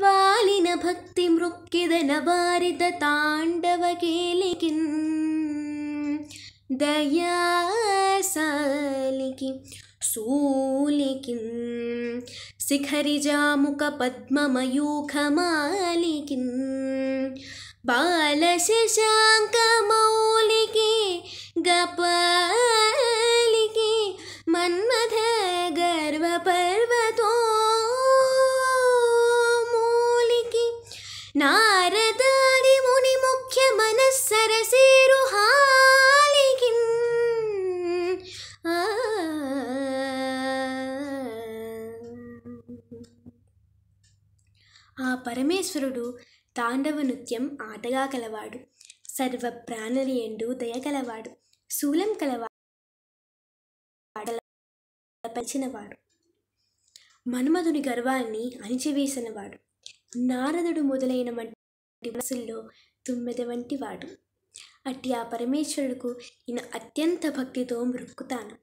ಬಾಲಿನ ಭಕ್ತಿ ಮೃಕ್ಕಿದನ ಬಾರಿದ ತಾಂಡವ ಕೇಲಿಕಿನ್ ದಯಾಸಾಲಿಕಿ ಸೂಲಿಕಿನ್ ಶಿಖರಿಜಾಮುಖ ಪದ್ಮಮಯೂಖಮಾಲಿಕಿನ್ बालशशाङ्कमौलिके गपालिके मन्मथ पर ನಾರದಾದಿ ముని ముఖ్య మనస్సరసేరు ఆ పరమేశ్వరుడు తాండవ నృత్యం ఆటగా కలవాడు సర్వ ప్రాణలి ఎండు దయ కలవాడు శూలం కలవాడు మనుమధుని మన్మధుని గర్వాన్ని అణిచివేసినవాడు నారదుడు మొదలైన వంటి మనసుల్లో తుమ్మెద వంటి వాడు అట్టి ఆ పరమేశ్వరుడుకు నేను అత్యంత భక్తితో మృక్కుతాను